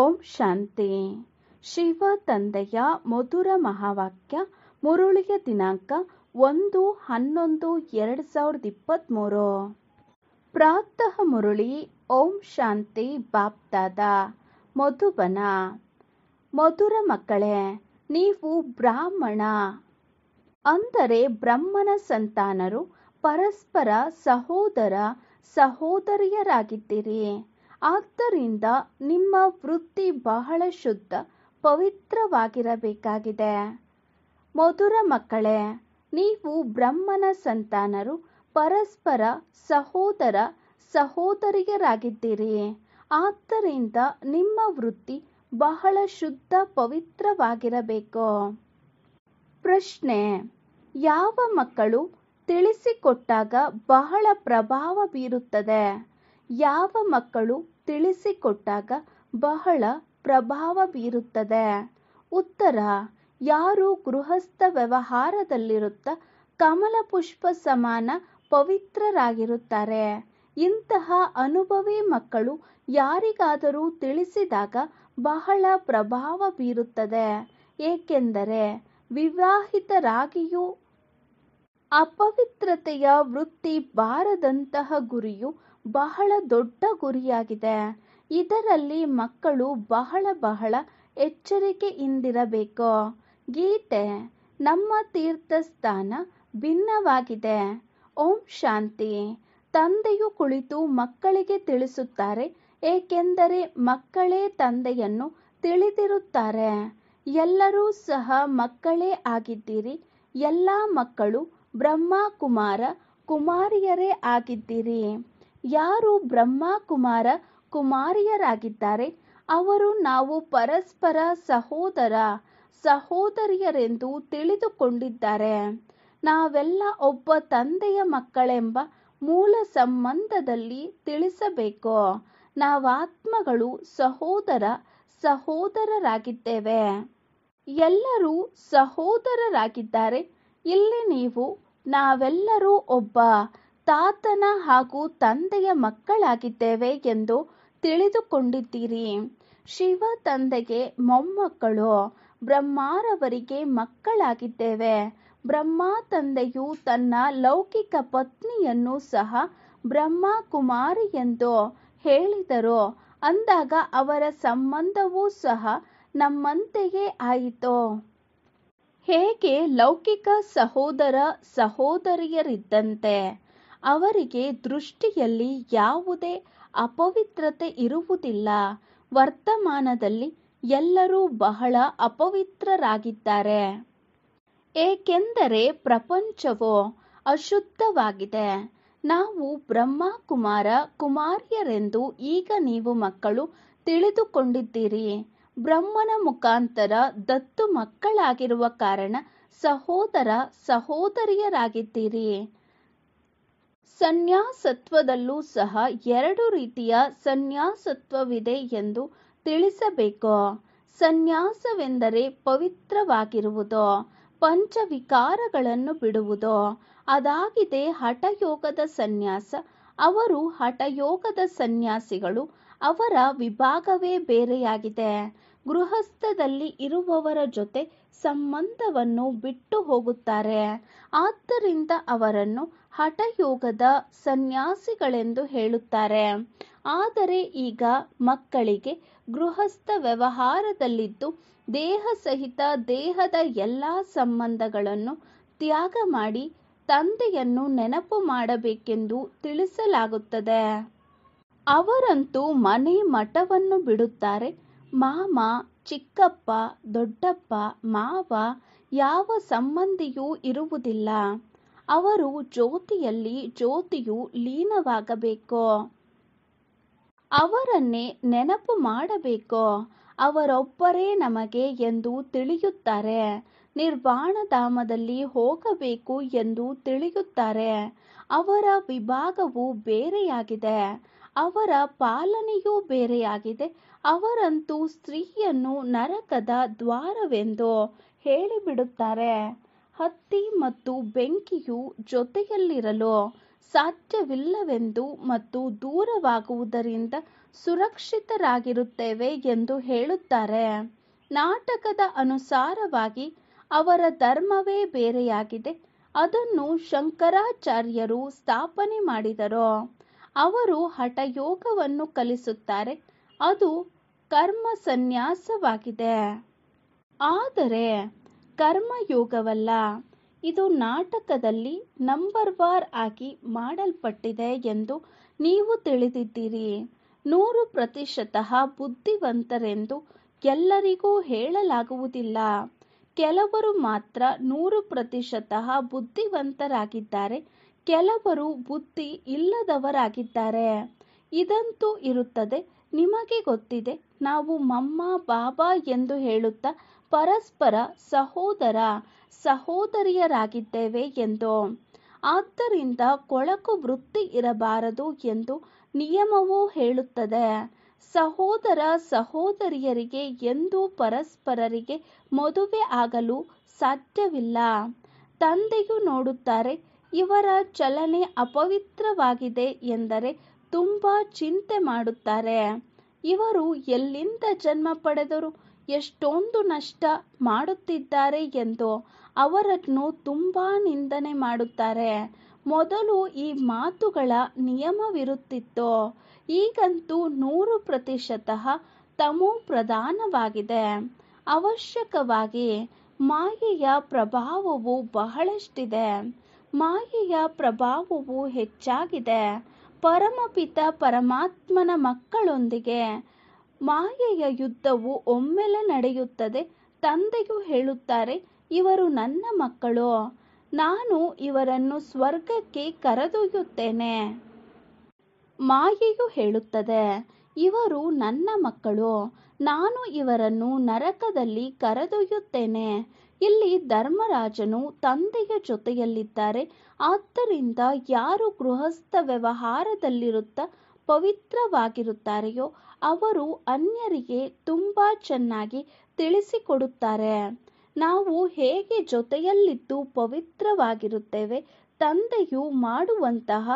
ಓಂ ಶಾಂತಿ ಶಿವ ತಂದೆಯ ಮಧುರ ಮಹಾವಾಕ್ಯ ಮುರುಳಿಯ ದಿನಾಂಕ ಒಂದು ಹನ್ನೊಂದು ಎರಡು ಸಾವಿರದ ಇಪ್ಪತ್ತ್ಮೂರು ಪ್ರಾತಃ ಮುರುಳಿ ಓಂ ಶಾಂತಿ ಬಾಪ್ತಾದ ಮಧುಬನ ಮಧುರ ಮಕ್ಕಳೇ ನೀವು ಬ್ರಾಹ್ಮಣ ಅಂದರೆ ಬ್ರಹ್ಮನ ಸಂತಾನರು ಪರಸ್ಪರ ಸಹೋದರ ಸಹೋದರಿಯರಾಗಿದ್ದೀರಿ ಆದ್ದರಿಂದ ನಿಮ್ಮ ವೃತ್ತಿ ಬಹಳ ಶುದ್ಧ ಪವಿತ್ರವಾಗಿರಬೇಕಾಗಿದೆ ಮಧುರ ಮಕ್ಕಳೇ ನೀವು ಬ್ರಹ್ಮನ ಸಂತಾನರು ಪರಸ್ಪರ ಸಹೋದರ ಸಹೋದರಿಯರಾಗಿದ್ದೀರಿ ಆದ್ದರಿಂದ ನಿಮ್ಮ ವೃತ್ತಿ ಬಹಳ ಶುದ್ಧ ಪವಿತ್ರವಾಗಿರಬೇಕು ಪ್ರಶ್ನೆ ಯಾವ ಮಕ್ಕಳು ತಿಳಿಸಿಕೊಟ್ಟಾಗ ಬಹಳ ಪ್ರಭಾವ ಬೀರುತ್ತದೆ ಯಾವ ಮಕ್ಕಳು ತಿಳಿಸಿಕೊಟ್ಟಾಗ ಬಹಳ ಪ್ರಭಾವ ಬೀರುತ್ತದೆ ಉತ್ತರ ಯಾರು ಗೃಹಸ್ಥ ವ್ಯವಹಾರದಲ್ಲಿರುತ್ತ ಕಮಲ ಪುಷ್ಪ ಸಮಾನ ಪವಿತ್ರರಾಗಿರುತ್ತಾರೆ ಇಂತಹ ಅನುಭವಿ ಮಕ್ಕಳು ಯಾರಿಗಾದರೂ ತಿಳಿಸಿದಾಗ ಬಹಳ ಪ್ರಭಾವ ಬೀರುತ್ತದೆ ಏಕೆಂದರೆ ವಿವಾಹಿತರಾಗಿಯೂ ಅಪವಿತ್ರತೆಯ ವೃತ್ತಿ ಬಾರದಂತಹ ಗುರಿಯು ಬಹಳ ದೊಡ್ಡ ಗುರಿಯಾಗಿದೆ ಇದರಲ್ಲಿ ಮಕ್ಕಳು ಬಹಳ ಬಹಳ ಎಚ್ಚರಿಕೆಯಿಂದಿರಬೇಕು ಗೀತೆ ನಮ್ಮ ತೀರ್ಥಸ್ಥಾನ ಭಿನ್ನವಾಗಿದೆ ಓಂ ಶಾಂತಿ ತಂದೆಯು ಕುಳಿತು ಮಕ್ಕಳಿಗೆ ತಿಳಿಸುತ್ತಾರೆ ಏಕೆಂದರೆ ಮಕ್ಕಳೇ ತಂದೆಯನ್ನು ತಿಳಿದಿರುತ್ತಾರೆ ಎಲ್ಲರೂ ಸಹ ಮಕ್ಕಳೇ ಆಗಿದ್ದೀರಿ ಎಲ್ಲ ಮಕ್ಕಳು ಬ್ರಹ್ಮ ಕುಮಾರ ಕುಮಾರಿಯರೇ ಆಗಿದ್ದೀರಿ ಯಾರು ಬ್ರಹ್ಮ ಕುಮಾರ ಕುಮಾರಿಯರಾಗಿದ್ದಾರೆ ಅವರು ನಾವು ಪರಸ್ಪರ ಸಹೋದರ ಸಹೋದರಿಯರೆಂದು ತಿಳಿದುಕೊಂಡಿದ್ದಾರೆ ನಾವೆಲ್ಲ ಒಬ್ಬ ತಂದೆಯ ಮಕ್ಕಳೆಂಬ ಮೂಲ ಸಂಬಂಧದಲ್ಲಿ ತಿಳಿಸಬೇಕು ನಾವಾತ್ಮಗಳು ಸಹೋದರ ಸಹೋದರರಾಗಿದ್ದೇವೆ ಎಲ್ಲರೂ ಸಹೋದರರಾಗಿದ್ದಾರೆ ಇಲ್ಲಿ ನೀವು ನಾವೆಲ್ಲರೂ ಒಬ್ಬ ತಾತನ ಹಾಗೂ ತಂದೆಯ ಮಕ್ಕಳಾಗಿದ್ದೇವೆ ಎಂದು ತಿಳಿದುಕೊಂಡಿದ್ದೀರಿ ಶಿವ ತಂದೆಗೆ ಮೊಮ್ಮಕ್ಕಳು ಬ್ರಹ್ಮಾರವರಿಗೆ ಮಕ್ಕಳಾಗಿದ್ದೇವೆ ಬ್ರಹ್ಮ ತಂದೆಯು ತನ್ನ ಲೌಕಿಕ ಪತ್ನಿಯನ್ನು ಸಹ ಬ್ರಹ್ಮ ಕುಮಾರಿ ಎಂದು ಹೇಳಿದರು ಅಂದಾಗ ಅವರ ಸಂಬಂಧವೂ ಸಹ ನಮ್ಮಂತೆಯೇ ಆಯಿತು ಹೇಗೆ ಲೌಕಿಕ ಸಹೋದರ ಸಹೋದರಿಯರಿದ್ದಂತೆ ಅವರಿಗೆ ದೃಷ್ಟಿಯಲ್ಲಿ ಯಾವುದೇ ಅಪವಿತ್ರತೆ ಇರುವುದಿಲ್ಲ ವರ್ತಮಾನದಲ್ಲಿ ಎಲ್ಲರೂ ಬಹಳ ಅಪವಿತ್ರರಾಗಿದ್ದಾರೆ ಏಕೆಂದರೆ ಪ್ರಪಂಚವು ಅಶುದ್ಧವಾಗಿದೆ ನಾವು ಬ್ರಹ್ಮ ಕುಮಾರ ಕುಮಾರಿಯರೆಂದು ಈಗ ನೀವು ಮಕ್ಕಳು ತಿಳಿದುಕೊಂಡಿದ್ದೀರಿ ಬ್ರಹ್ಮನ ಮುಖಾಂತರ ದತ್ತು ಮಕ್ಕಳಾಗಿರುವ ಕಾರಣ ಸಹೋದರ ಸಹೋದರಿಯರಾಗಿದ್ದೀರಿ ಸನ್ಯಾಸತ್ವದಲ್ಲೂ ಸಹ ಎರಡು ರೀತಿಯ ಸನ್ಯಾಸತ್ವವಿದೆ ಎಂದು ತಿಳಿಸಬೇಕು ಸನ್ಯಾಸವೆಂದರೆ ಪವಿತ್ರವಾಗಿರುವುದು ಪಂಚವಿಕಾರಗಳನ್ನು ಬಿಡುವುದು ಅದಾಗಿದೆ ಹಠಯೋಗದ ಸನ್ಯಾಸ ಅವರು ಹಠಯೋಗದ ಸನ್ಯಾಸಿಗಳು ಅವರ ವಿಭಾಗವೇ ಬೇರೆಯಾಗಿದೆ ಗೃಹಸ್ಥದಲ್ಲಿ ಇರುವವರ ಜೊತೆ ಸಂಬಂಧವನ್ನು ಬಿಟ್ಟು ಹೋಗುತ್ತಾರೆ ಆದ್ದರಿಂದ ಅವರನ್ನು ಹಠಯೋಗದ ಸನ್ಯಾಸಿಗಳೆಂದು ಹೇಳುತ್ತಾರೆ ಆದರೆ ಈಗ ಮಕ್ಕಳಿಗೆ ಗೃಹಸ್ಥ ವ್ಯವಹಾರದಲ್ಲಿದ್ದು ದೇಹ ಸಹಿತ ದೇಹದ ಎಲ್ಲ ಸಂಬಂಧಗಳನ್ನು ತ್ಯಾಗ ಮಾಡಿ ತಂದೆಯನ್ನು ನೆನಪು ಮಾಡಬೇಕೆಂದು ತಿಳಿಸಲಾಗುತ್ತದೆ ಅವರಂತೂ ಮನೆ ಮಠವನ್ನು ಬಿಡುತ್ತಾರೆ ಮಾಮ ಚಿಕ್ಕಪ್ಪ ದೊಡ್ಡಪ್ಪ ಮಾವ ಯಾವ ಸಂಬಂಧಿಯೂ ಇರುವುದಿಲ್ಲ ಅವರು ಜ್ಯೋತಿಯಲ್ಲಿ ಜ್ಯೋತಿಯು ಲೀನವಾಗಬೇಕು ಅವರನ್ನೇ ನೆನಪು ಮಾಡಬೇಕು ಅವರೊಬ್ಬರೇ ನಮಗೆ ಎಂದು ತಿಳಿಯುತ್ತಾರೆ ಧಾಮದಲ್ಲಿ ಹೋಗಬೇಕು ಎಂದು ತಿಳಿಯುತ್ತಾರೆ ಅವರ ವಿಭಾಗವು ಬೇರೆಯಾಗಿದೆ ಅವರ ಪಾಲನೆಯೂ ಬೇರೆಯಾಗಿದೆ ಅವರಂತೂ ಸ್ತ್ರೀಯನ್ನು ನರಕದ ದ್ವಾರವೆಂದು ಹೇಳಿಬಿಡುತ್ತಾರೆ ಹತ್ತಿ ಮತ್ತು ಬೆಂಕಿಯು ಜೊತೆಯಲ್ಲಿರಲು ಸಾಧ್ಯವಿಲ್ಲವೆಂದು ಮತ್ತು ದೂರವಾಗುವುದರಿಂದ ಸುರಕ್ಷಿತರಾಗಿರುತ್ತೇವೆ ಎಂದು ಹೇಳುತ್ತಾರೆ ನಾಟಕದ ಅನುಸಾರವಾಗಿ ಅವರ ಧರ್ಮವೇ ಬೇರೆಯಾಗಿದೆ ಅದನ್ನು ಶಂಕರಾಚಾರ್ಯರು ಸ್ಥಾಪನೆ ಮಾಡಿದರು ಅವರು ಹಠಯೋಗವನ್ನು ಕಲಿಸುತ್ತಾರೆ ಅದು ಕರ್ಮ ಸನ್ಯಾಸವಾಗಿದೆ ಆದರೆ ಕರ್ಮಯೋಗವಲ್ಲ ಇದು ನಾಟಕದಲ್ಲಿ ನಂಬರ್ ವಾರ್ ಆಗಿ ಮಾಡಲ್ಪಟ್ಟಿದೆ ಎಂದು ನೀವು ತಿಳಿದಿದ್ದೀರಿ ನೂರು ಪ್ರತಿಶತಃ ಬುದ್ಧಿವಂತರೆಂದು ಎಲ್ಲರಿಗೂ ಹೇಳಲಾಗುವುದಿಲ್ಲ ಕೆಲವರು ಮಾತ್ರ ನೂರು ಪ್ರತಿಶತಃ ಬುದ್ಧಿವಂತರಾಗಿದ್ದಾರೆ ಕೆಲವರು ಬುದ್ಧಿ ಇಲ್ಲದವರಾಗಿದ್ದಾರೆ ಇದಂತೂ ಇರುತ್ತದೆ ನಿಮಗೆ ಗೊತ್ತಿದೆ ನಾವು ಮಮ್ಮ ಬಾಬಾ ಎಂದು ಹೇಳುತ್ತಾ ಪರಸ್ಪರ ಸಹೋದರ ಸಹೋದರಿಯರಾಗಿದ್ದೇವೆ ಎಂದು ಆದ್ದರಿಂದ ಕೊಳಕು ವೃತ್ತಿ ಇರಬಾರದು ಎಂದು ನಿಯಮವೂ ಹೇಳುತ್ತದೆ ಸಹೋದರ ಸಹೋದರಿಯರಿಗೆ ಎಂದು ಪರಸ್ಪರರಿಗೆ ಮದುವೆ ಆಗಲು ಸಾಧ್ಯವಿಲ್ಲ ತಂದೆಯು ನೋಡುತ್ತಾರೆ ಇವರ ಚಲನೆ ಅಪವಿತ್ರವಾಗಿದೆ ಎಂದರೆ ತುಂಬ ಚಿಂತೆ ಮಾಡುತ್ತಾರೆ ಇವರು ಎಲ್ಲಿಂದ ಜನ್ಮ ಪಡೆದರು ಎಷ್ಟೊಂದು ನಷ್ಟ ಮಾಡುತ್ತಿದ್ದಾರೆ ಎಂದು ಅವರನ್ನು ತುಂಬಾ ನಿಂದನೆ ಮಾಡುತ್ತಾರೆ ಮೊದಲು ಈ ಮಾತುಗಳ ನಿಯಮವಿರುತ್ತಿತ್ತು ಈಗಂತೂ ನೂರು ಪ್ರತಿಶತ ತಮೋ ಪ್ರಧಾನವಾಗಿದೆ ಅವಶ್ಯಕವಾಗಿ ಮಾಯೆಯ ಪ್ರಭಾವವು ಬಹಳಷ್ಟಿದೆ ಮಾಯೆಯ ಪ್ರಭಾವವು ಹೆಚ್ಚಾಗಿದೆ ಪರಮಪಿತ ಪರಮಾತ್ಮನ ಮಕ್ಕಳೊಂದಿಗೆ ಮಾಯೆಯ ಯುದ್ಧವು ಒಮ್ಮೆಲೆ ನಡೆಯುತ್ತದೆ ತಂದೆಯು ಹೇಳುತ್ತಾರೆ ಇವರು ನನ್ನ ಮಕ್ಕಳು ನಾನು ಇವರನ್ನು ಸ್ವರ್ಗಕ್ಕೆ ಕರೆದೊಯ್ಯುತ್ತೇನೆ ಮಾಯೆಯು ಹೇಳುತ್ತದೆ ಇವರು ನನ್ನ ಮಕ್ಕಳು ನಾನು ಇವರನ್ನು ನರಕದಲ್ಲಿ ಕರೆದೊಯ್ಯುತ್ತೇನೆ ಇಲ್ಲಿ ಧರ್ಮರಾಜನು ತಂದೆಯ ಜೊತೆಯಲ್ಲಿದ್ದಾರೆ ಆದ್ದರಿಂದ ಯಾರು ಗೃಹಸ್ಥ ವ್ಯವಹಾರದಲ್ಲಿರುತ್ತ ಪವಿತ್ರವಾಗಿರುತ್ತಾರೆಯೋ ಅವರು ಅನ್ಯರಿಗೆ ತುಂಬ ಚೆನ್ನಾಗಿ ತಿಳಿಸಿಕೊಡುತ್ತಾರೆ ನಾವು ಹೇಗೆ ಜೊತೆಯಲ್ಲಿದ್ದು ಪವಿತ್ರವಾಗಿರುತ್ತೇವೆ ತಂದೆಯು ಮಾಡುವಂತಹ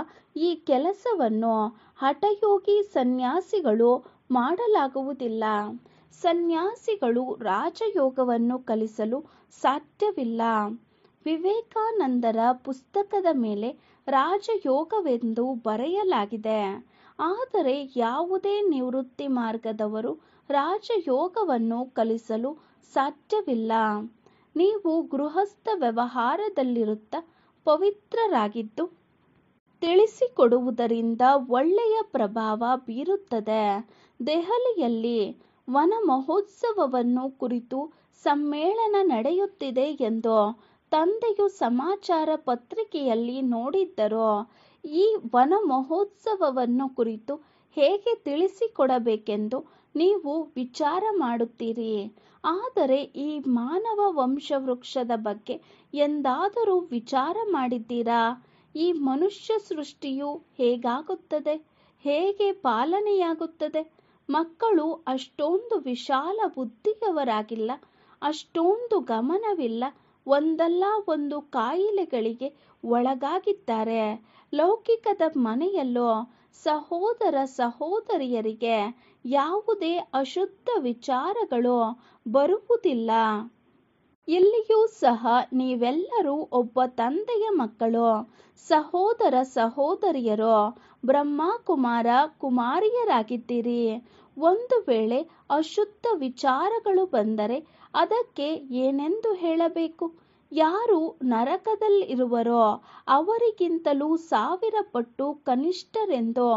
ಈ ಕೆಲಸವನ್ನು ಹಠಯೋಗಿ ಸನ್ಯಾಸಿಗಳು ಮಾಡಲಾಗುವುದಿಲ್ಲ ಸನ್ಯಾಸಿಗಳು ರಾಜಯೋಗವನ್ನು ಕಲಿಸಲು ಸಾಧ್ಯವಿಲ್ಲ ವಿವೇಕಾನಂದರ ಪುಸ್ತಕದ ಮೇಲೆ ರಾಜಯೋಗವೆಂದು ಬರೆಯಲಾಗಿದೆ ಆದರೆ ಯಾವುದೇ ನಿವೃತ್ತಿ ಮಾರ್ಗದವರು ರಾಜಯೋಗವನ್ನು ಕಲಿಸಲು ಸಾಧ್ಯವಿಲ್ಲ ನೀವು ಗೃಹಸ್ಥ ವ್ಯವಹಾರದಲ್ಲಿರುತ್ತ ಪವಿತ್ರರಾಗಿದ್ದು ತಿಳಿಸಿಕೊಡುವುದರಿಂದ ಒಳ್ಳೆಯ ಪ್ರಭಾವ ಬೀರುತ್ತದೆ ದೆಹಲಿಯಲ್ಲಿ ವನ ಮಹೋತ್ಸವವನ್ನು ಕುರಿತು ಸಮ್ಮೇಳನ ನಡೆಯುತ್ತಿದೆ ಎಂದು ತಂದೆಯು ಸಮಾಚಾರ ಪತ್ರಿಕೆಯಲ್ಲಿ ನೋಡಿದ್ದರು ಈ ವನ ಮಹೋತ್ಸವವನ್ನು ಕುರಿತು ಹೇಗೆ ತಿಳಿಸಿಕೊಡಬೇಕೆಂದು ನೀವು ವಿಚಾರ ಮಾಡುತ್ತೀರಿಯೇ ಆದರೆ ಈ ಮಾನವ ವಂಶವೃಕ್ಷದ ಬಗ್ಗೆ ಎಂದಾದರೂ ವಿಚಾರ ಮಾಡಿದ್ದೀರಾ ಈ ಮನುಷ್ಯ ಸೃಷ್ಟಿಯು ಹೇಗಾಗುತ್ತದೆ ಹೇಗೆ ಪಾಲನೆಯಾಗುತ್ತದೆ ಮಕ್ಕಳು ಅಷ್ಟೊಂದು ವಿಶಾಲ ಬುದ್ಧಿಯವರಾಗಿಲ್ಲ ಅಷ್ಟೊಂದು ಗಮನವಿಲ್ಲ ಒಂದಲ್ಲ ಒಂದು ಕಾಯಿಲೆಗಳಿಗೆ ಒಳಗಾಗಿದ್ದಾರೆ ಲೌಕಿಕದ ಮನೆಯಲ್ಲೋ ಸಹೋದರ ಸಹೋದರಿಯರಿಗೆ ಯಾವುದೇ ಅಶುದ್ಧ ವಿಚಾರಗಳು ಬರುವುದಿಲ್ಲ ಇಲ್ಲಿಯೂ ಸಹ ನೀವೆಲ್ಲರೂ ಒಬ್ಬ ತಂದೆಯ ಮಕ್ಕಳು ಸಹೋದರ ಸಹೋದರಿಯರು ಬ್ರಹ್ಮಕುಮಾರ ಕುಮಾರಿಯರಾಗಿದ್ದೀರಿ ಒಂದು ವೇಳೆ ಅಶುದ್ಧ ವಿಚಾರಗಳು ಬಂದರೆ ಅದಕ್ಕೆ ಏನೆಂದು ಹೇಳಬೇಕು ಯಾರು ನರಕದಲ್ಲಿರುವರೋ ಅವರಿಗಿಂತಲೂ ಸಾವಿರ ಪಟ್ಟು ಕನಿಷ್ಠರೆಂದು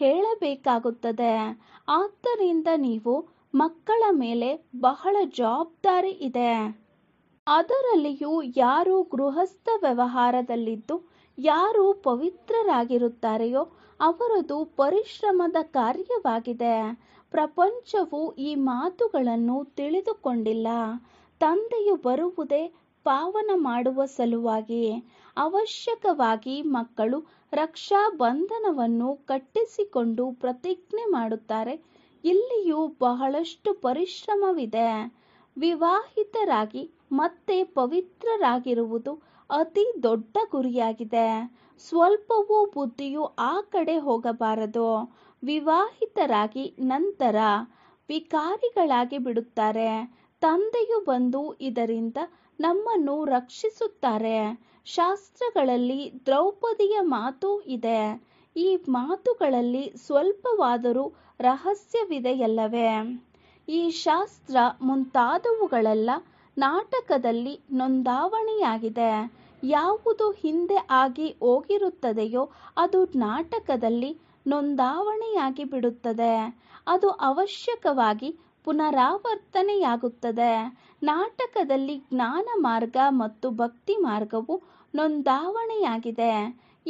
ಹೇಳಬೇಕಾಗುತ್ತದೆ ಆದ್ದರಿಂದ ನೀವು ಮಕ್ಕಳ ಮೇಲೆ ಬಹಳ ಜವಾಬ್ದಾರಿ ಇದೆ ಅದರಲ್ಲಿಯೂ ಯಾರು ಗೃಹಸ್ಥ ವ್ಯವಹಾರದಲ್ಲಿದ್ದು ಯಾರು ಪವಿತ್ರರಾಗಿರುತ್ತಾರೆಯೋ ಅವರದು ಪರಿಶ್ರಮದ ಕಾರ್ಯವಾಗಿದೆ ಪ್ರಪಂಚವು ಈ ಮಾತುಗಳನ್ನು ತಿಳಿದುಕೊಂಡಿಲ್ಲ ತಂದೆಯು ಬರುವುದೇ ಪಾವನ ಮಾಡುವ ಸಲುವಾಗಿಯೇ ಅವಶ್ಯಕವಾಗಿ ಮಕ್ಕಳು ರಕ್ಷಾ ಬಂಧನವನ್ನು ಕಟ್ಟಿಸಿಕೊಂಡು ಪ್ರತಿಜ್ಞೆ ಮಾಡುತ್ತಾರೆ ಇಲ್ಲಿಯೂ ಬಹಳಷ್ಟು ಪರಿಶ್ರಮವಿದೆ ವಿವಾಹಿತರಾಗಿ ಮತ್ತೆ ಪವಿತ್ರರಾಗಿರುವುದು ಅತಿ ದೊಡ್ಡ ಗುರಿಯಾಗಿದೆ ಸ್ವಲ್ಪವೂ ಬುದ್ಧಿಯು ಆ ಕಡೆ ಹೋಗಬಾರದು ವಿವಾಹಿತರಾಗಿ ನಂತರ ವಿಕಾರಿಗಳಾಗಿ ಬಿಡುತ್ತಾರೆ ತಂದೆಯು ಬಂದು ಇದರಿಂದ ನಮ್ಮನ್ನು ರಕ್ಷಿಸುತ್ತಾರೆ ಶಾಸ್ತ್ರಗಳಲ್ಲಿ ದ್ರೌಪದಿಯ ಮಾತು ಇದೆ ಈ ಮಾತುಗಳಲ್ಲಿ ಸ್ವಲ್ಪವಾದರೂ ರಹಸ್ಯವಿದೆಯಲ್ಲವೇ ಈ ಶಾಸ್ತ್ರ ಮುಂತಾದವುಗಳೆಲ್ಲ ನಾಟಕದಲ್ಲಿ ನೋಂದಾವಣಿಯಾಗಿದೆ ಯಾವುದು ಹಿಂದೆ ಆಗಿ ಹೋಗಿರುತ್ತದೆಯೋ ಅದು ನಾಟಕದಲ್ಲಿ ನೋಂದಾವಣಿಯಾಗಿ ಬಿಡುತ್ತದೆ ಅದು ಅವಶ್ಯಕವಾಗಿ ಪುನರಾವರ್ತನೆಯಾಗುತ್ತದೆ ನಾಟಕದಲ್ಲಿ ಜ್ಞಾನ ಮಾರ್ಗ ಮತ್ತು ಭಕ್ತಿ ಮಾರ್ಗವು ನೋಂದಾವಣೆಯಾಗಿದೆ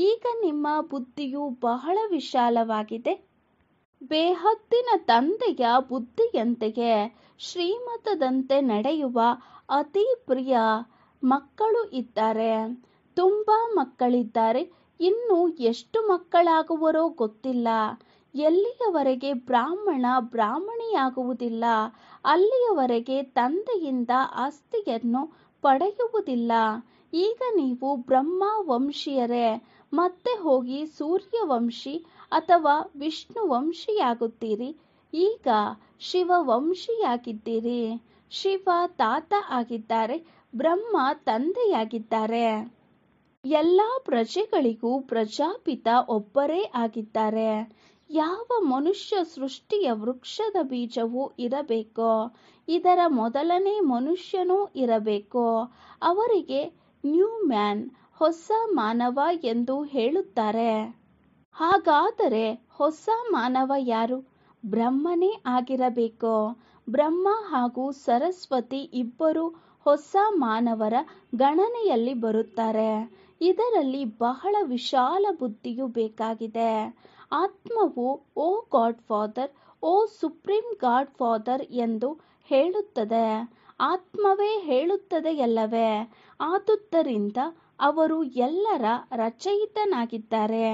ಈಗ ನಿಮ್ಮ ಬುದ್ಧಿಯು ಬಹಳ ವಿಶಾಲವಾಗಿದೆ ಬೇಹತ್ತಿನ ತಂದೆಯ ಬುದ್ಧಿಯಂತೆಯೇ ಶ್ರೀಮತದಂತೆ ನಡೆಯುವ ಅತಿ ಪ್ರಿಯ ಮಕ್ಕಳು ಇದ್ದಾರೆ ತುಂಬಾ ಮಕ್ಕಳಿದ್ದಾರೆ ಇನ್ನು ಎಷ್ಟು ಮಕ್ಕಳಾಗುವರೋ ಗೊತ್ತಿಲ್ಲ ಎಲ್ಲಿಯವರೆಗೆ ಬ್ರಾಹ್ಮಣ ಬ್ರಾಹ್ಮಣಿಯಾಗುವುದಿಲ್ಲ ಅಲ್ಲಿಯವರೆಗೆ ತಂದೆಯಿಂದ ಆಸ್ತಿಯನ್ನು ಪಡೆಯುವುದಿಲ್ಲ ಈಗ ನೀವು ಬ್ರಹ್ಮ ವಂಶೀಯರೇ ಮತ್ತೆ ಹೋಗಿ ಸೂರ್ಯವಂಶಿ ಅಥವಾ ವಿಷ್ಣು ವಂಶಿಯಾಗುತ್ತೀರಿ ಈಗ ಶಿವ ವಂಶಿಯಾಗಿದ್ದೀರಿ ಶಿವ ತಾತ ಆಗಿದ್ದಾರೆ ಬ್ರಹ್ಮ ತಂದೆಯಾಗಿದ್ದಾರೆ ಎಲ್ಲಾ ಪ್ರಜೆಗಳಿಗೂ ಪ್ರಜಾಪಿತ ಒಬ್ಬರೇ ಆಗಿದ್ದಾರೆ ಯಾವ ಮನುಷ್ಯ ಸೃಷ್ಟಿಯ ವೃಕ್ಷದ ಬೀಜವೂ ಇರಬೇಕೋ ಇದರ ಮೊದಲನೇ ಮನುಷ್ಯನೂ ಇರಬೇಕು ಅವರಿಗೆ ನ್ಯೂ ಮ್ಯಾನ್ ಹೊಸ ಮಾನವ ಎಂದು ಹೇಳುತ್ತಾರೆ ಹಾಗಾದರೆ ಹೊಸ ಮಾನವ ಯಾರು ಬ್ರಹ್ಮನೇ ಆಗಿರಬೇಕು ಬ್ರಹ್ಮ ಹಾಗೂ ಸರಸ್ವತಿ ಇಬ್ಬರು ಹೊಸ ಮಾನವರ ಗಣನೆಯಲ್ಲಿ ಬರುತ್ತಾರೆ ಇದರಲ್ಲಿ ಬಹಳ ವಿಶಾಲ ಬುದ್ಧಿಯು ಬೇಕಾಗಿದೆ ಆತ್ಮವು O God Father O supreme God Father ಎಂದು ಹೇಳುತ್ತದೆ ಆತ್ಮವೇ ಹೇಳುತ್ತದೆಯಲ್ಲವೇ ಆದುದರಿಂದ ಅವರು ಎಲ್ಲರ ರಚಯಿತನಾಗಿದ್ದಾರೆ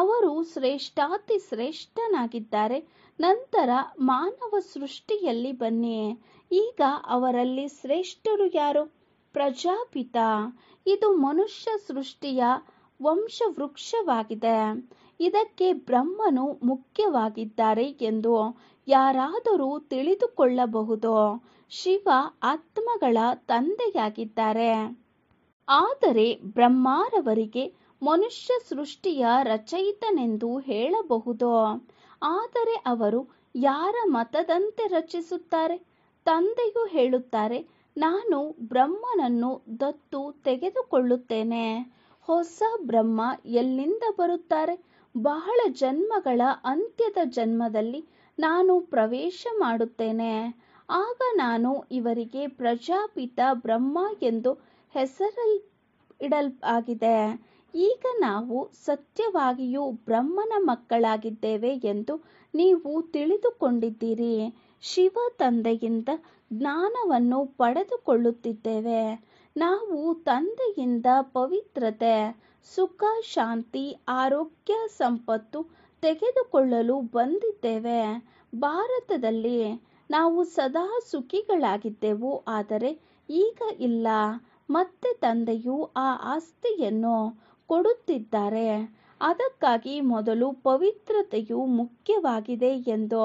ಅವರು ಶ್ರೇಷ್ಠಾತಿ ಶ್ರೇಷ್ಠನಾಗಿದ್ದಾರೆ ನಂತರ ಮಾನವ ಸೃಷ್ಟಿಯಲ್ಲಿ ಬನ್ನಿ ಈಗ ಅವರಲ್ಲಿ ಶ್ರೇಷ್ಠರು ಯಾರು ಪ್ರಜಾಪಿತ ಇದು ಮನುಷ್ಯ ಸೃಷ್ಟಿಯ ವಂಶವೃಕ್ಷವಾಗಿದೆ ಇದಕ್ಕೆ ಬ್ರಹ್ಮನು ಮುಖ್ಯವಾಗಿದ್ದಾರೆ ಎಂದು ಯಾರಾದರೂ ತಿಳಿದುಕೊಳ್ಳಬಹುದು ಶಿವ ಆತ್ಮಗಳ ತಂದೆಯಾಗಿದ್ದಾರೆ ಆದರೆ ಬ್ರಹ್ಮಾರವರಿಗೆ ಮನುಷ್ಯ ಸೃಷ್ಟಿಯ ರಚಯಿತನೆಂದು ಹೇಳಬಹುದು ಆದರೆ ಅವರು ಯಾರ ಮತದಂತೆ ರಚಿಸುತ್ತಾರೆ ತಂದೆಯು ಹೇಳುತ್ತಾರೆ ನಾನು ಬ್ರಹ್ಮನನ್ನು ದತ್ತು ತೆಗೆದುಕೊಳ್ಳುತ್ತೇನೆ ಹೊಸ ಬ್ರಹ್ಮ ಎಲ್ಲಿಂದ ಬರುತ್ತಾರೆ ಬಹಳ ಜನ್ಮಗಳ ಅಂತ್ಯದ ಜನ್ಮದಲ್ಲಿ ನಾನು ಪ್ರವೇಶ ಮಾಡುತ್ತೇನೆ ಆಗ ನಾನು ಇವರಿಗೆ ಪ್ರಜಾಪಿತ ಬ್ರಹ್ಮ ಎಂದು ಹೆಸರಲ್ ಆಗಿದೆ ಈಗ ನಾವು ಸತ್ಯವಾಗಿಯೂ ಬ್ರಹ್ಮನ ಮಕ್ಕಳಾಗಿದ್ದೇವೆ ಎಂದು ನೀವು ತಿಳಿದುಕೊಂಡಿದ್ದೀರಿ ಶಿವ ತಂದೆಯಿಂದ ಜ್ಞಾನವನ್ನು ಪಡೆದುಕೊಳ್ಳುತ್ತಿದ್ದೇವೆ ನಾವು ತಂದೆಯಿಂದ ಪವಿತ್ರತೆ ಸುಖ ಶಾಂತಿ ಆರೋಗ್ಯ ಸಂಪತ್ತು ತೆಗೆದುಕೊಳ್ಳಲು ಬಂದಿದ್ದೇವೆ ಭಾರತದಲ್ಲಿ ನಾವು ಸದಾ ಸುಖಿಗಳಾಗಿದ್ದೆವು ಆದರೆ ಈಗ ಇಲ್ಲ ಮತ್ತೆ ತಂದೆಯು ಆ ಆಸ್ತಿಯನ್ನು ಕೊಡುತ್ತಿದ್ದಾರೆ ಅದಕ್ಕಾಗಿ ಮೊದಲು ಪವಿತ್ರತೆಯು ಮುಖ್ಯವಾಗಿದೆ ಎಂದು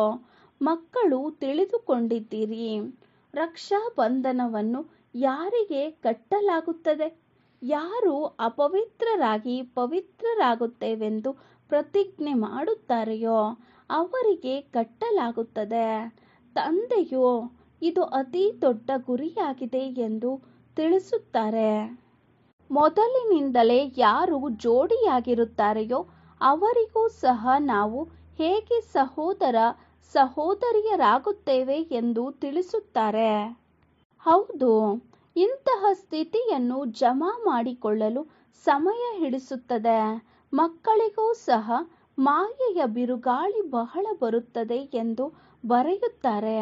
ಮಕ್ಕಳು ತಿಳಿದುಕೊಂಡಿದ್ದೀರಿ ರಕ್ಷಾ ಬಂಧನವನ್ನು ಯಾರಿಗೆ ಕಟ್ಟಲಾಗುತ್ತದೆ ಯಾರು ಅಪವಿತ್ರರಾಗಿ ಪವಿತ್ರರಾಗುತ್ತೇವೆಂದು ಪ್ರತಿಜ್ಞೆ ಮಾಡುತ್ತಾರೆಯೋ ಅವರಿಗೆ ಕಟ್ಟಲಾಗುತ್ತದೆ ತಂದೆಯು ಇದು ಅತಿ ದೊಡ್ಡ ಗುರಿಯಾಗಿದೆ ಎಂದು ತಿಳಿಸುತ್ತಾರೆ ಮೊದಲಿನಿಂದಲೇ ಯಾರು ಜೋಡಿಯಾಗಿರುತ್ತಾರೆಯೋ ಅವರಿಗೂ ಸಹ ನಾವು ಹೇಗೆ ಸಹೋದರ ಸಹೋದರಿಯರಾಗುತ್ತೇವೆ ಎಂದು ತಿಳಿಸುತ್ತಾರೆ ಹೌದು ಇಂತಹ ಸ್ಥಿತಿಯನ್ನು ಜಮಾ ಮಾಡಿಕೊಳ್ಳಲು ಸಮಯ ಹಿಡಿಸುತ್ತದೆ ಮಕ್ಕಳಿಗೂ ಸಹ ಮಾಯೆಯ ಬಿರುಗಾಳಿ ಬಹಳ ಬರುತ್ತದೆ ಎಂದು ಬರೆಯುತ್ತಾರೆ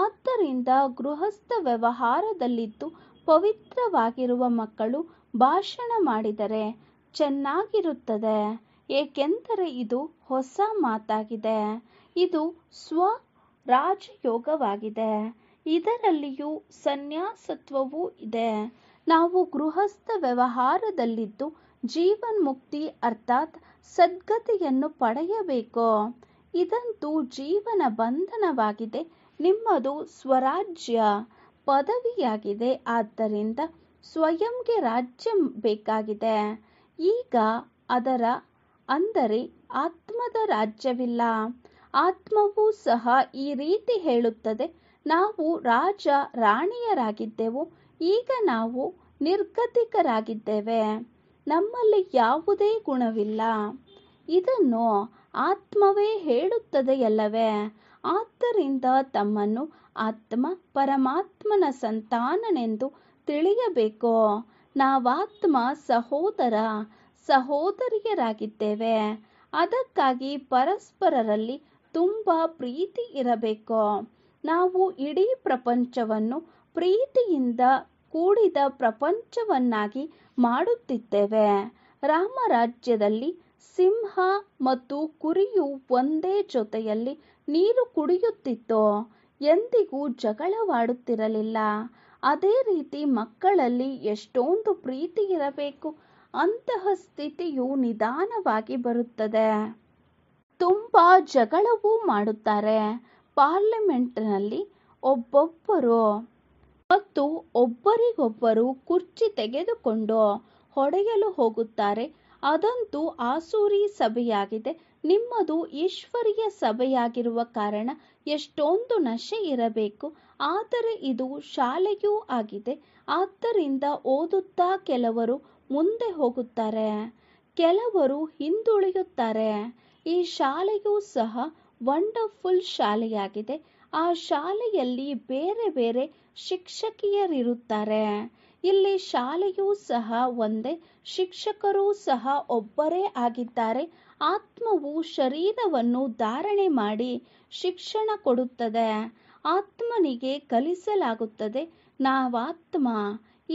ಆದ್ದರಿಂದ ಗೃಹಸ್ಥ ವ್ಯವಹಾರದಲ್ಲಿದ್ದು ಪವಿತ್ರವಾಗಿರುವ ಮಕ್ಕಳು ಭಾಷಣ ಮಾಡಿದರೆ ಚೆನ್ನಾಗಿರುತ್ತದೆ ಏಕೆಂದರೆ ಇದು ಹೊಸ ಮಾತಾಗಿದೆ ಇದು ಸ್ವ ರಾಜಯೋಗವಾಗಿದೆ ಇದರಲ್ಲಿಯೂ ಸನ್ಯಾಸತ್ವವೂ ಇದೆ ನಾವು ಗೃಹಸ್ಥ ವ್ಯವಹಾರದಲ್ಲಿದ್ದು ಜೀವನ್ಮುಕ್ತಿ ಅರ್ಥಾತ್ ಸದ್ಗತಿಯನ್ನು ಪಡೆಯಬೇಕು ಇದಂತೂ ಜೀವನ ಬಂಧನವಾಗಿದೆ ನಿಮ್ಮದು ಸ್ವರಾಜ್ಯ ಪದವಿಯಾಗಿದೆ ಆದ್ದರಿಂದ ಸ್ವಯಂಗೆ ರಾಜ್ಯ ಬೇಕಾಗಿದೆ ಈಗ ಅದರ ಅಂದರೆ ಆತ್ಮದ ರಾಜ್ಯವಿಲ್ಲ ಆತ್ಮವೂ ಸಹ ಈ ರೀತಿ ಹೇಳುತ್ತದೆ ನಾವು ರಾಜ ರಾಣಿಯರಾಗಿದ್ದೆವು ಈಗ ನಾವು ನಿರ್ಗತಿಕರಾಗಿದ್ದೇವೆ ನಮ್ಮಲ್ಲಿ ಯಾವುದೇ ಗುಣವಿಲ್ಲ ಇದನ್ನು ಆತ್ಮವೇ ಹೇಳುತ್ತದೆಯಲ್ಲವೇ ಆದ್ದರಿಂದ ತಮ್ಮನ್ನು ಆತ್ಮ ಪರಮಾತ್ಮನ ಸಂತಾನನೆಂದು ತಿಳಿಯಬೇಕು ನಾವಾತ್ಮ ಸಹೋದರ ಸಹೋದರಿಯರಾಗಿದ್ದೇವೆ ಅದಕ್ಕಾಗಿ ಪರಸ್ಪರರಲ್ಲಿ ತುಂಬ ಪ್ರೀತಿ ಇರಬೇಕು ನಾವು ಇಡೀ ಪ್ರಪಂಚವನ್ನು ಪ್ರೀತಿಯಿಂದ ಕೂಡಿದ ಪ್ರಪಂಚವನ್ನಾಗಿ ಮಾಡುತ್ತಿದ್ದೇವೆ ರಾಮರಾಜ್ಯದಲ್ಲಿ ಸಿಂಹ ಮತ್ತು ಕುರಿಯು ಒಂದೇ ಜೊತೆಯಲ್ಲಿ ನೀರು ಕುಡಿಯುತ್ತಿತ್ತು ಎಂದಿಗೂ ಜಗಳವಾಡುತ್ತಿರಲಿಲ್ಲ ಅದೇ ರೀತಿ ಮಕ್ಕಳಲ್ಲಿ ಎಷ್ಟೊಂದು ಪ್ರೀತಿ ಇರಬೇಕು ಅಂತಹ ಸ್ಥಿತಿಯು ನಿಧಾನವಾಗಿ ಬರುತ್ತದೆ ತುಂಬಾ ಜಗಳವೂ ಮಾಡುತ್ತಾರೆ ಪಾರ್ಲಿಮೆಂಟ್ನಲ್ಲಿ ಒಬ್ಬೊಬ್ಬರು ಮತ್ತು ಒಬ್ಬರಿಗೊಬ್ಬರು ಕುರ್ಚಿ ತೆಗೆದುಕೊಂಡು ಹೊಡೆಯಲು ಹೋಗುತ್ತಾರೆ ಅದಂತೂ ಆಸೂರಿ ಸಭೆಯಾಗಿದೆ ನಿಮ್ಮದು ಈಶ್ವರೀಯ ಸಭೆಯಾಗಿರುವ ಕಾರಣ ಎಷ್ಟೊಂದು ನಶೆ ಇರಬೇಕು ಆದರೆ ಇದು ಶಾಲೆಯೂ ಆಗಿದೆ ಆದ್ದರಿಂದ ಓದುತ್ತಾ ಕೆಲವರು ಮುಂದೆ ಹೋಗುತ್ತಾರೆ ಕೆಲವರು ಹಿಂದುಳಿಯುತ್ತಾರೆ ಈ ಶಾಲೆಯೂ ಸಹ ವಂಡರ್ಫುಲ್ ಶಾಲೆಯಾಗಿದೆ ಆ ಶಾಲೆಯಲ್ಲಿ ಬೇರೆ ಬೇರೆ ಶಿಕ್ಷಕಿಯರಿರುತ್ತಾರೆ ಇಲ್ಲಿ ಶಾಲೆಯೂ ಸಹ ಒಂದೇ ಶಿಕ್ಷಕರೂ ಸಹ ಒಬ್ಬರೇ ಆಗಿದ್ದಾರೆ ಆತ್ಮವು ಶರೀರವನ್ನು ಧಾರಣೆ ಮಾಡಿ ಶಿಕ್ಷಣ ಕೊಡುತ್ತದೆ ಆತ್ಮನಿಗೆ ಕಲಿಸಲಾಗುತ್ತದೆ ನಾವಾತ್ಮ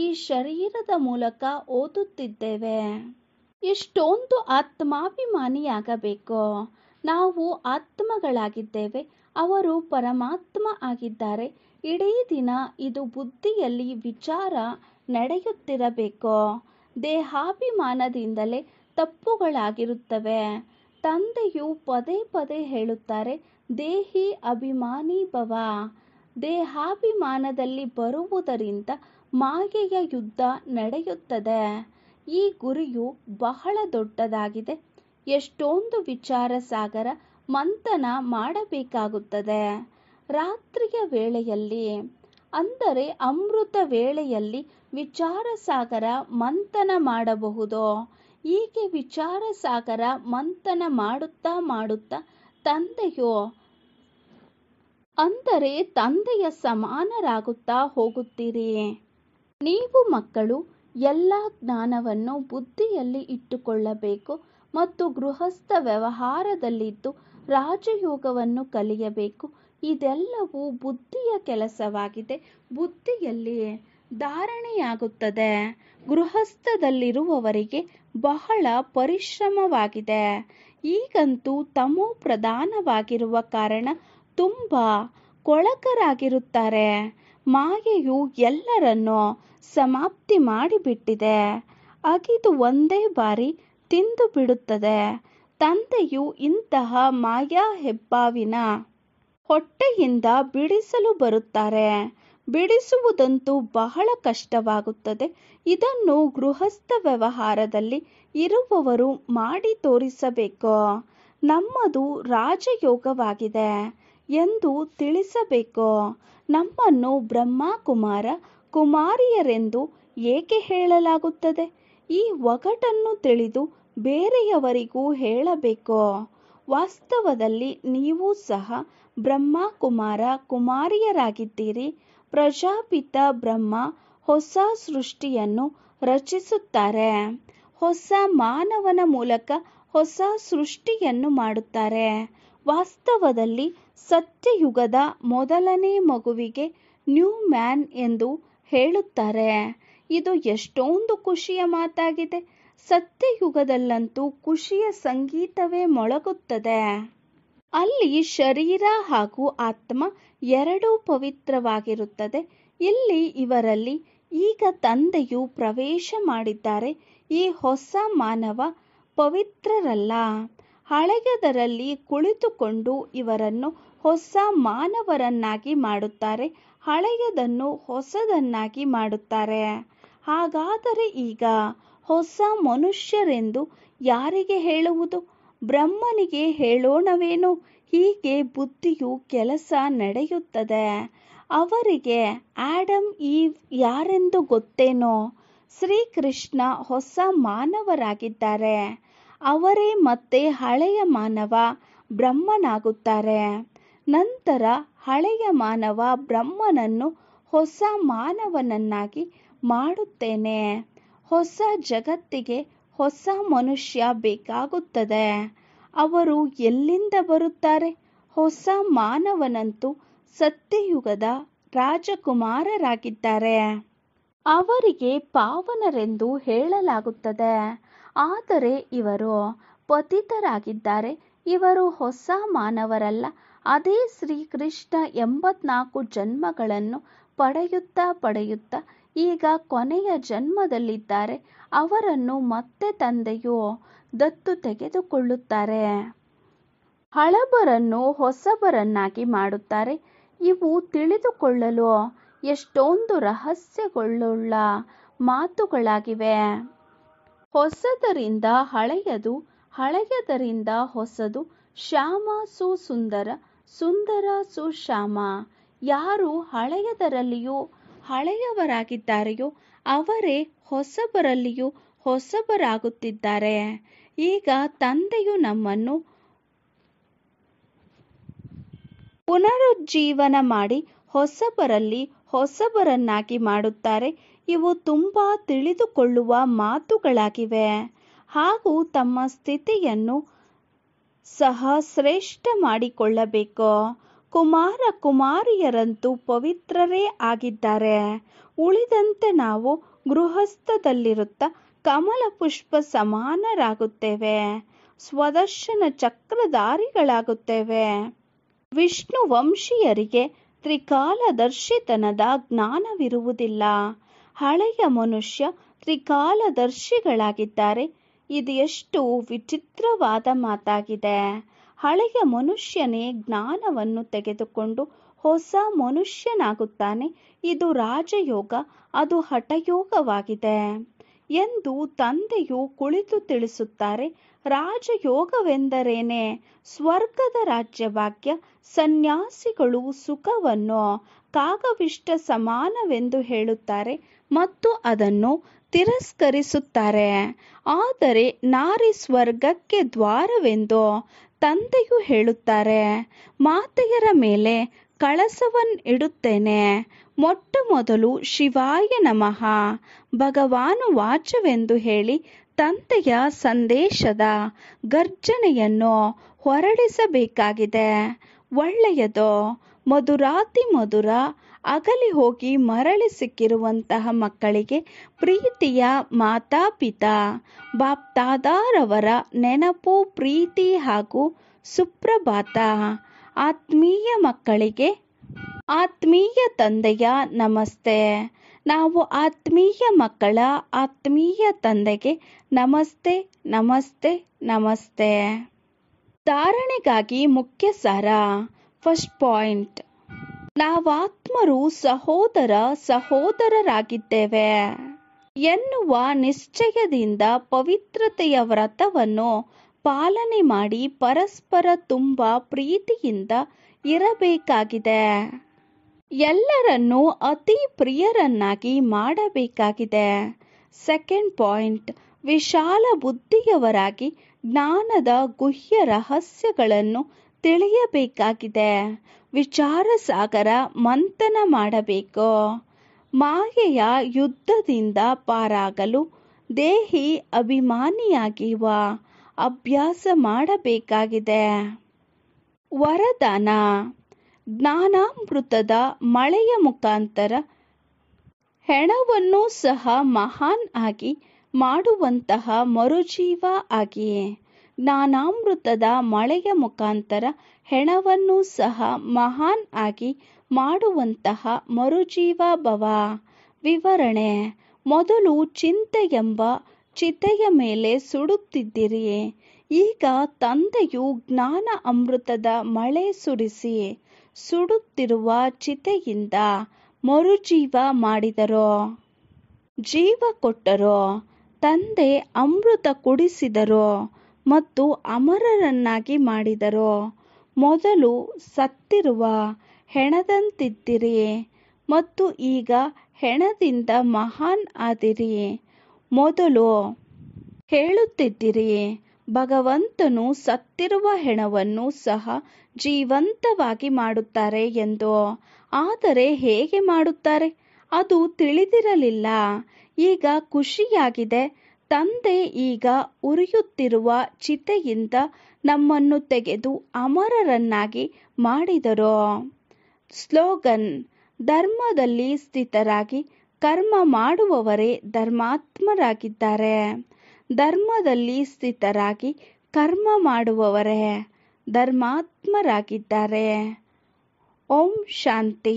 ಈ ಶರೀರದ ಮೂಲಕ ಓದುತ್ತಿದ್ದೇವೆ ಎಷ್ಟೊಂದು ಆತ್ಮಾಭಿಮಾನಿಯಾಗಬೇಕು ನಾವು ಆತ್ಮಗಳಾಗಿದ್ದೇವೆ ಅವರು ಪರಮಾತ್ಮ ಆಗಿದ್ದಾರೆ ಇಡೀ ದಿನ ಇದು ಬುದ್ಧಿಯಲ್ಲಿ ವಿಚಾರ ನಡೆಯುತ್ತಿರಬೇಕು ದೇಹಾಭಿಮಾನದಿಂದಲೇ ತಪ್ಪುಗಳಾಗಿರುತ್ತವೆ ತಂದೆಯು ಪದೇ ಪದೇ ಹೇಳುತ್ತಾರೆ ದೇಹಿ ಅಭಿಮಾನಿ ಭವ ದೇಹಾಭಿಮಾನದಲ್ಲಿ ಬರುವುದರಿಂದ ಮಾಯೆಯ ಯುದ್ಧ ನಡೆಯುತ್ತದೆ ಈ ಗುರಿಯು ಬಹಳ ದೊಡ್ಡದಾಗಿದೆ ಎಷ್ಟೊಂದು ವಿಚಾರ ಸಾಗರ ಮಂಥನ ಮಾಡಬೇಕಾಗುತ್ತದೆ ರಾತ್ರಿಯ ವೇಳೆಯಲ್ಲಿ ಅಂದರೆ ಅಮೃತ ವೇಳೆಯಲ್ಲಿ ವಿಚಾರ ಸಾಗರ ಮಂಥನ ಮಾಡಬಹುದು ಹೀಗೆ ವಿಚಾರ ಸಾಗರ ಮಂಥನ ಮಾಡುತ್ತಾ ಮಾಡುತ್ತಾ ತಂದೆಯೋ ಅಂದರೆ ತಂದೆಯ ಸಮಾನರಾಗುತ್ತಾ ಹೋಗುತ್ತೀರಿ ನೀವು ಮಕ್ಕಳು ಎಲ್ಲ ಜ್ಞಾನವನ್ನು ಬುದ್ಧಿಯಲ್ಲಿ ಇಟ್ಟುಕೊಳ್ಳಬೇಕು ಮತ್ತು ಗೃಹಸ್ಥ ವ್ಯವಹಾರದಲ್ಲಿದ್ದು ರಾಜಯೋಗವನ್ನು ಕಲಿಯಬೇಕು ಇದೆಲ್ಲವೂ ಬುದ್ಧಿಯ ಕೆಲಸವಾಗಿದೆ ಬುದ್ಧಿಯಲ್ಲಿ ಧಾರಣೆಯಾಗುತ್ತದೆ ಗೃಹಸ್ಥದಲ್ಲಿರುವವರಿಗೆ ಬಹಳ ಪರಿಶ್ರಮವಾಗಿದೆ ಈಗಂತೂ ತಮೋ ಪ್ರಧಾನವಾಗಿರುವ ಕಾರಣ ತುಂಬಾ ಕೊಳಕರಾಗಿರುತ್ತಾರೆ ಮಾಯೆಯು ಎಲ್ಲರನ್ನೂ ಸಮಾಪ್ತಿ ಮಾಡಿಬಿಟ್ಟಿದೆ ಅಗಿದು ಒಂದೇ ಬಾರಿ ತಿಂದು ಬಿಡುತ್ತದೆ ತಂದೆಯು ಇಂತಹ ಮಾಯಾ ಹೆಬ್ಬಾವಿನ ಹೊಟ್ಟೆಯಿಂದ ಬಿಡಿಸಲು ಬರುತ್ತಾರೆ ಬಿಡಿಸುವುದಂತೂ ಬಹಳ ಕಷ್ಟವಾಗುತ್ತದೆ ಇದನ್ನು ಗೃಹಸ್ಥ ವ್ಯವಹಾರದಲ್ಲಿ ಇರುವವರು ಮಾಡಿ ತೋರಿಸಬೇಕು ನಮ್ಮದು ರಾಜಯೋಗವಾಗಿದೆ ಎಂದು ತಿಳಿಸಬೇಕು ನಮ್ಮನ್ನು ಬ್ರಹ್ಮಕುಮಾರ ಕುಮಾರಿಯರೆಂದು ಏಕೆ ಹೇಳಲಾಗುತ್ತದೆ ಈ ಒಗಟನ್ನು ತಿಳಿದು ಬೇರೆಯವರಿಗೂ ಹೇಳಬೇಕು ವಾಸ್ತವದಲ್ಲಿ ನೀವು ಸಹ ಬ್ರಹ್ಮ ಕುಮಾರ ಕುಮಾರಿಯರಾಗಿದ್ದೀರಿ ಪ್ರಜಾಪಿತ ಬ್ರಹ್ಮ ಹೊಸ ಸೃಷ್ಟಿಯನ್ನು ರಚಿಸುತ್ತಾರೆ ಹೊಸ ಮಾನವನ ಮೂಲಕ ಹೊಸ ಸೃಷ್ಟಿಯನ್ನು ಮಾಡುತ್ತಾರೆ ವಾಸ್ತವದಲ್ಲಿ ಸತ್ಯಯುಗದ ಮೊದಲನೇ ಮಗುವಿಗೆ ನ್ಯೂ ಮ್ಯಾನ್ ಎಂದು ಹೇಳುತ್ತಾರೆ ಇದು ಎಷ್ಟೊಂದು ಖುಷಿಯ ಮಾತಾಗಿದೆ ಸತ್ಯಯುಗದಲ್ಲಂತೂ ಖುಷಿಯ ಸಂಗೀತವೇ ಮೊಳಗುತ್ತದೆ ಅಲ್ಲಿ ಶರೀರ ಹಾಗೂ ಆತ್ಮ ಎರಡೂ ಪವಿತ್ರವಾಗಿರುತ್ತದೆ ಇಲ್ಲಿ ಇವರಲ್ಲಿ ಈಗ ತಂದೆಯು ಪ್ರವೇಶ ಮಾಡಿದ್ದಾರೆ ಈ ಹೊಸ ಮಾನವ ಪವಿತ್ರರಲ್ಲ ಹಳೆಯದರಲ್ಲಿ ಕುಳಿತುಕೊಂಡು ಇವರನ್ನು ಹೊಸ ಮಾನವರನ್ನಾಗಿ ಮಾಡುತ್ತಾರೆ ಹಳೆಯದನ್ನು ಹೊಸದನ್ನಾಗಿ ಮಾಡುತ್ತಾರೆ ಹಾಗಾದರೆ ಈಗ ಹೊಸ ಮನುಷ್ಯರೆಂದು ಯಾರಿಗೆ ಹೇಳುವುದು ಬ್ರಹ್ಮನಿಗೆ ಹೇಳೋಣವೇನೋ ಹೀಗೆ ಬುದ್ಧಿಯು ಕೆಲಸ ನಡೆಯುತ್ತದೆ ಅವರಿಗೆ ಆಡಮ್ ಈವ್ ಯಾರೆಂದು ಗೊತ್ತೇನೋ ಶ್ರೀಕೃಷ್ಣ ಹೊಸ ಮಾನವರಾಗಿದ್ದಾರೆ ಅವರೇ ಮತ್ತೆ ಹಳೆಯ ಮಾನವ ಬ್ರಹ್ಮನಾಗುತ್ತಾರೆ ನಂತರ ಹಳೆಯ ಮಾನವ ಬ್ರಹ್ಮನನ್ನು ಹೊಸ ಮಾನವನನ್ನಾಗಿ ಮಾಡುತ್ತೇನೆ ಹೊಸ ಜಗತ್ತಿಗೆ ಹೊಸ ಮನುಷ್ಯ ಬೇಕಾಗುತ್ತದೆ ಅವರು ಎಲ್ಲಿಂದ ಬರುತ್ತಾರೆ ಹೊಸ ಮಾನವನಂತೂ ಸತ್ಯಯುಗದ ರಾಜಕುಮಾರರಾಗಿದ್ದಾರೆ ಅವರಿಗೆ ಪಾವನರೆಂದು ಹೇಳಲಾಗುತ್ತದೆ ಆದರೆ ಇವರು ಪತಿತರಾಗಿದ್ದಾರೆ ಇವರು ಹೊಸ ಮಾನವರಲ್ಲ ಅದೇ ಶ್ರೀಕೃಷ್ಣ ಎಂಬತ್ನಾಲ್ಕು ಜನ್ಮಗಳನ್ನು ಪಡೆಯುತ್ತಾ ಪಡೆಯುತ್ತಾ ಈಗ ಕೊನೆಯ ಜನ್ಮದಲ್ಲಿದ್ದಾರೆ ಅವರನ್ನು ಮತ್ತೆ ತಂದೆಯು ದತ್ತು ತೆಗೆದುಕೊಳ್ಳುತ್ತಾರೆ ಹಳಬರನ್ನು ಹೊಸಬರನ್ನಾಗಿ ಮಾಡುತ್ತಾರೆ ಇವು ತಿಳಿದುಕೊಳ್ಳಲು ಎಷ್ಟೊಂದು ರಹಸ್ಯಗಳುಳ್ಳ ಮಾತುಗಳಾಗಿವೆ ಹೊಸದರಿಂದ ಹಳೆಯದು ಹಳೆಯದರಿಂದ ಹೊಸದು ಶ್ಯಾಮ ಸುಂದರ ಸುಂದರ ಸುಶ್ಯಾಮ ಯಾರು ಹಳೆಯದರಲ್ಲಿಯೂ ಹಳೆಯವರಾಗಿದ್ದಾರೆಯೋ ಅವರೇ ಹೊಸಬರಲ್ಲಿಯೂ ಹೊಸಬರಾಗುತ್ತಿದ್ದಾರೆ ಈಗ ತಂದೆಯು ನಮ್ಮನ್ನು ಪುನರುಜ್ಜೀವನ ಮಾಡಿ ಹೊಸಬರಲ್ಲಿ ಹೊಸಬರನ್ನಾಗಿ ಮಾಡುತ್ತಾರೆ ಇವು ತುಂಬಾ ತಿಳಿದುಕೊಳ್ಳುವ ಮಾತುಗಳಾಗಿವೆ ಹಾಗೂ ತಮ್ಮ ಸ್ಥಿತಿಯನ್ನು ಸಹ ಶ್ರೇಷ್ಠ ಮಾಡಿಕೊಳ್ಳಬೇಕು ಕುಮಾರ ಕುಮಾರಿಯರಂತೂ ಪವಿತ್ರರೇ ಆಗಿದ್ದಾರೆ ಉಳಿದಂತೆ ನಾವು ಗೃಹಸ್ಥದಲ್ಲಿರುತ್ತ ಕಮಲ ಪುಷ್ಪ ಸಮಾನರಾಗುತ್ತೇವೆ ಸ್ವದರ್ಶನ ಚಕ್ರಧಾರಿಗಳಾಗುತ್ತೇವೆ ವಿಷ್ಣು ವಂಶೀಯರಿಗೆ ದರ್ಶಿತನದ ಜ್ಞಾನವಿರುವುದಿಲ್ಲ ಹಳೆಯ ಮನುಷ್ಯ ತ್ರಿಕಾಲದರ್ಶಿಗಳಾಗಿದ್ದಾರೆ ಇದು ಎಷ್ಟು ವಿಚಿತ್ರವಾದ ಮಾತಾಗಿದೆ ಹಳೆಯ ಮನುಷ್ಯನೇ ಜ್ಞಾನವನ್ನು ತೆಗೆದುಕೊಂಡು ಹೊಸ ಮನುಷ್ಯನಾಗುತ್ತಾನೆ ಇದು ರಾಜಯೋಗ ಅದು ಹಠಯೋಗವಾಗಿದೆ ಎಂದು ತಂದೆಯು ಕುಳಿತು ತಿಳಿಸುತ್ತಾರೆ ರಾಜಯೋಗವೆಂದರೇನೆ ಸ್ವರ್ಗದ ರಾಜ್ಯವಾಕ್ಯ ಸನ್ಯಾಸಿಗಳು ಸುಖವನ್ನು ಕಾಗವಿಷ್ಟ ಸಮಾನವೆಂದು ಹೇಳುತ್ತಾರೆ ಮತ್ತು ಅದನ್ನು ತಿರಸ್ಕರಿಸುತ್ತಾರೆ ಆದರೆ ನಾರಿ ಸ್ವರ್ಗಕ್ಕೆ ದ್ವಾರವೆಂದು ತಂದೆಯು ಹೇಳುತ್ತಾರೆ ಮಾತೆಯರ ಮೇಲೆ ಕಳಸವನ್ ಇಡುತ್ತೇನೆ ಮೊಟ್ಟ ಮೊದಲು ಶಿವಾಯ ನಮಃ ಭಗವಾನು ವಾಚವೆಂದು ಹೇಳಿ ತಂದೆಯ ಸಂದೇಶದ ಗರ್ಜನೆಯನ್ನು ಹೊರಡಿಸಬೇಕಾಗಿದೆ ಒಳ್ಳೆಯದು ಮಧುರಾತಿ ಮಧುರ ಅಗಲಿ ಹೋಗಿ ಮರಳಿ ಸಿಕ್ಕಿರುವಂತಹ ಮಕ್ಕಳಿಗೆ ಪ್ರೀತಿಯ ಮಾತಾಪಿತಾ ಬಾಪ್ತಾದಾರವರ ನೆನಪು ಪ್ರೀತಿ ಹಾಗೂ ಸುಪ್ರಭಾತ ಆತ್ಮೀಯ ಮಕ್ಕಳಿಗೆ ಆತ್ಮೀಯ ತಂದೆಯ ನಮಸ್ತೆ ನಾವು ಆತ್ಮೀಯ ಮಕ್ಕಳ ಆತ್ಮೀಯ ತಂದೆಗೆ ನಮಸ್ತೆ ನಮಸ್ತೆ ನಮಸ್ತೆ ಧಾರಣೆಗಾಗಿ ಮುಖ್ಯ ಸಾರ ಫಸ್ಟ್ ಪಾಯಿಂಟ್ ನಾವಾತ್ಮರು ಸಹೋದರ ಸಹೋದರರಾಗಿದ್ದೇವೆ ಎನ್ನುವ ನಿಶ್ಚಯದಿಂದ ಪವಿತ್ರತೆಯ ವ್ರತವನ್ನು ಪಾಲನೆ ಮಾಡಿ ಪರಸ್ಪರ ತುಂಬ ಪ್ರೀತಿಯಿಂದ ಇರಬೇಕಾಗಿದೆ ಎಲ್ಲರನ್ನೂ ಅತಿ ಪ್ರಿಯರನ್ನಾಗಿ ಮಾಡಬೇಕಾಗಿದೆ ಸೆಕೆಂಡ್ ಪಾಯಿಂಟ್ ವಿಶಾಲ ಬುದ್ಧಿಯವರಾಗಿ ಜ್ಞಾನದ ಗುಹ್ಯ ರಹಸ್ಯಗಳನ್ನು ತಿಳಿಯಬೇಕಾಗಿದೆ ವಿಚಾರ ಸಾಗರ ಮಂಥನ ಮಾಡಬೇಕು ಮಾಯೆಯ ಯುದ್ಧದಿಂದ ಪಾರಾಗಲು ದೇಹಿ ಅಭಿಮಾನಿಯಾಗಿರುವ ಅಭ್ಯಾಸ ಮಾಡಬೇಕಾಗಿದೆ ವರದಾನ ಜ್ಞಾನಾಮೃತದ ಮಳೆಯ ಮುಖಾಂತರ ಹೆಣವನ್ನು ಸಹ ಮಹಾನ್ ಆಗಿ ಮಾಡುವಂತಹ ಮರುಜೀವ ಆಗಿ ಜ್ಞಾನಾಮೃತದ ಮಳೆಯ ಮುಖಾಂತರ ಹೆಣವನ್ನು ಸಹ ಮಹಾನ್ ಆಗಿ ಮಾಡುವಂತಹ ಮರುಜೀವ ಭವ ವಿವರಣೆ ಮೊದಲು ಚಿಂತೆ ಎಂಬ ಚಿತೆಯ ಮೇಲೆ ಸುಡುತ್ತಿದ್ದಿರಿ ಈಗ ತಂದೆಯು ಜ್ಞಾನ ಅಮೃತದ ಮಳೆ ಸುರಿಸಿ ಸುಡುತ್ತಿರುವ ಚಿತೆಯಿಂದ ಮರುಜೀವ ಮಾಡಿದರೋ ಜೀವ ಕೊಟ್ಟರೋ ತಂದೆ ಅಮೃತ ಕುಡಿಸಿದರೋ ಮತ್ತು ಅಮರರನ್ನಾಗಿ ಮಾಡಿದರು ಮೊದಲು ಸತ್ತಿರುವ ಹೆಣದಂತಿದ್ದಿರಿ ಮತ್ತು ಈಗ ಹೆಣದಿಂದ ಮಹಾನ್ ಆದಿರಿ ಮೊದಲು ಹೇಳುತ್ತಿದ್ದಿರಿ ಭಗವಂತನು ಸತ್ತಿರುವ ಹೆಣವನ್ನು ಸಹ ಜೀವಂತವಾಗಿ ಮಾಡುತ್ತಾರೆ ಎಂದು ಆದರೆ ಹೇಗೆ ಮಾಡುತ್ತಾರೆ ಅದು ತಿಳಿದಿರಲಿಲ್ಲ ಈಗ ಖುಷಿಯಾಗಿದೆ ತಂದೆ ಈಗ ಉರಿಯುತ್ತಿರುವ ಚಿತೆಯಿಂದ ನಮ್ಮನ್ನು ತೆಗೆದು ಅಮರರನ್ನಾಗಿ ಮಾಡಿದರು ಸ್ಲೋಗನ್ ಧರ್ಮದಲ್ಲಿ ಸ್ಥಿತರಾಗಿ ಕರ್ಮ ಮಾಡುವವರೇ ಧರ್ಮಾತ್ಮರಾಗಿದ್ದಾರೆ ಧರ್ಮದಲ್ಲಿ ಸ್ಥಿತರಾಗಿ ಕರ್ಮ ಮಾಡುವವರೇ ಧರ್ಮಾತ್ಮರಾಗಿದ್ದಾರೆ ಓಂ ಶಾಂತಿ